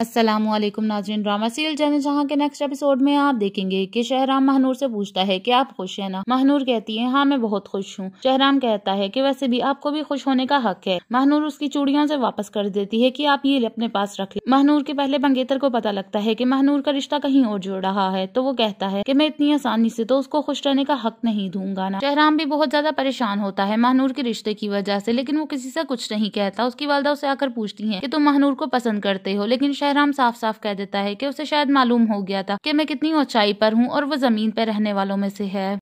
असलम नाजरीन drama serial Jain जहाँ के नेक्स्ट एपिसोड में आप देखेंगे कि शहराम महनूर से पूछता है कि आप खुश हैं ना महनूर कहती है हाँ मैं बहुत खुश हूँ शहराम कहता है कि वैसे भी आपको भी खुश होने का हक है महनूर उसकी चूड़ियों से वापस कर देती है कि आप ये अपने पास रख ले महनूर के पहले बंगेतर को पता लगता है की महनूर का रिश्ता कहीं और जुड़ रहा है तो वो कहता है की मैं इतनी आसानी से तो उसको खुश रहने का हक नहीं दूंगा ना शहराम भी बहुत ज्यादा परेशान होता है महनूर के रिश्ते की वजह से लेकिन वो किसी से कुछ नहीं कहता उसकी वालदा उसे आकर पूछती है की तुम महनूर को पसंद करते हो लेकिन शहराम साफ साफ कह देता है कि उसे शायद मालूम हो गया था कि मैं कितनी ऊंचाई पर हूँ और वो जमीन पर रहने वालों में से है